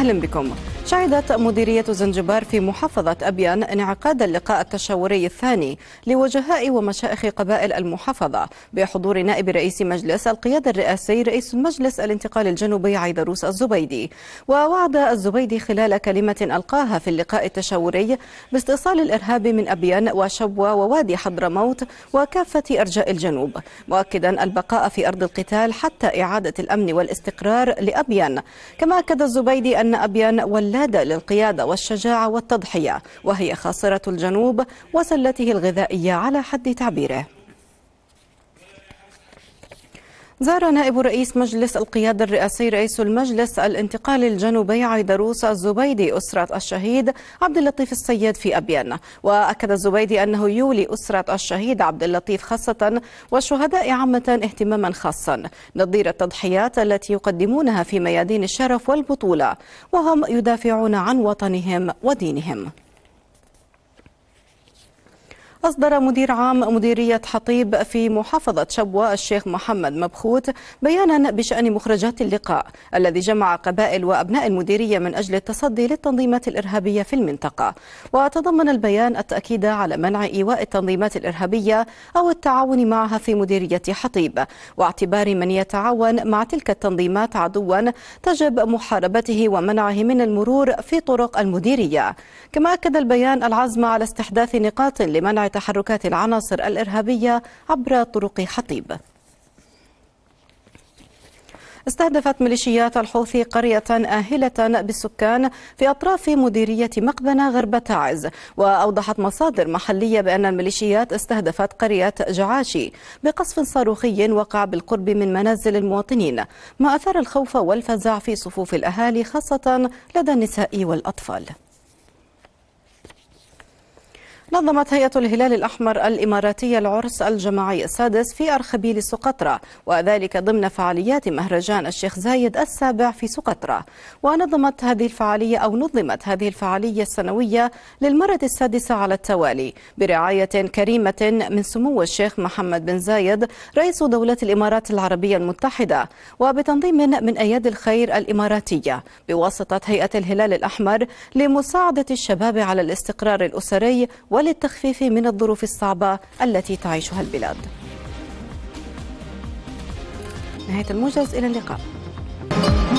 أهلا بكم شهدت مديرية زنجبار في محافظة أبيان انعقاد اللقاء التشاوري الثاني لوجهاء ومشائخ قبائل المحافظة بحضور نائب رئيس مجلس القيادة الرئاسي رئيس مجلس الانتقال الجنوبي عيدروس الزبيدي ووعد الزبيدي خلال كلمة ألقاها في اللقاء التشاوري باستئصال الإرهاب من أبيان وشبوة ووادي حضرموت وكافة أرجاء الجنوب مؤكدا البقاء في أرض القتال حتى إعادة الأمن والاستقرار لأبيان كما أكد الزبيدي أن أبيان وال جلادة للقيادة والشجاعة والتضحية وهي خاصرة الجنوب وسلته الغذائية على حد تعبيره زار نائب رئيس مجلس القيادة الرئاسي رئيس المجلس الانتقالي الجنوبي عيدروس الزبيدي أسرة الشهيد عبد اللطيف السيد في أبيان وأكد الزبيدي أنه يولي أسرة الشهيد عبد اللطيف خاصة والشهداء عامة اهتماما خاصا نظير التضحيات التي يقدمونها في ميادين الشرف والبطولة وهم يدافعون عن وطنهم ودينهم أصدر مدير عام مديرية حطيب في محافظة شبوة الشيخ محمد مبخوت بيانا بشأن مخرجات اللقاء الذي جمع قبائل وأبناء المديرية من أجل التصدي للتنظيمات الإرهابية في المنطقة وتضمن البيان التأكيد على منع إيواء التنظيمات الإرهابية أو التعاون معها في مديرية حطيب واعتبار من يتعاون مع تلك التنظيمات عدوا تجب محاربته ومنعه من المرور في طرق المديرية كما أكد البيان العزم على استحداث نقاط لمنع تحركات العناصر الإرهابية عبر طرق حطيب استهدفت ميليشيات الحوثي قرية آهلة بالسكان في أطراف مديرية مقبنة غرب تعز وأوضحت مصادر محلية بأن الميليشيات استهدفت قرية جعاشي بقصف صاروخي وقع بالقرب من منازل المواطنين ما أثار الخوف والفزع في صفوف الأهالي خاصة لدى النساء والأطفال نظمت هيئة الهلال الأحمر الإماراتية العرس الجماعي السادس في أرخبيل سقطرى وذلك ضمن فعاليات مهرجان الشيخ زايد السابع في سقطرى ونظمت هذه الفعالية أو نظمت هذه الفعالية السنوية للمرة السادسة على التوالي برعاية كريمة من سمو الشيخ محمد بن زايد رئيس دولة الإمارات العربية المتحدة وبتنظيم من أياد الخير الإماراتية بواسطة هيئة الهلال الأحمر لمساعدة الشباب على الاستقرار الأسري وللتخفيف من الظروف الصعبة التي تعيشها البلاد نهاية الموجز إلى اللقاء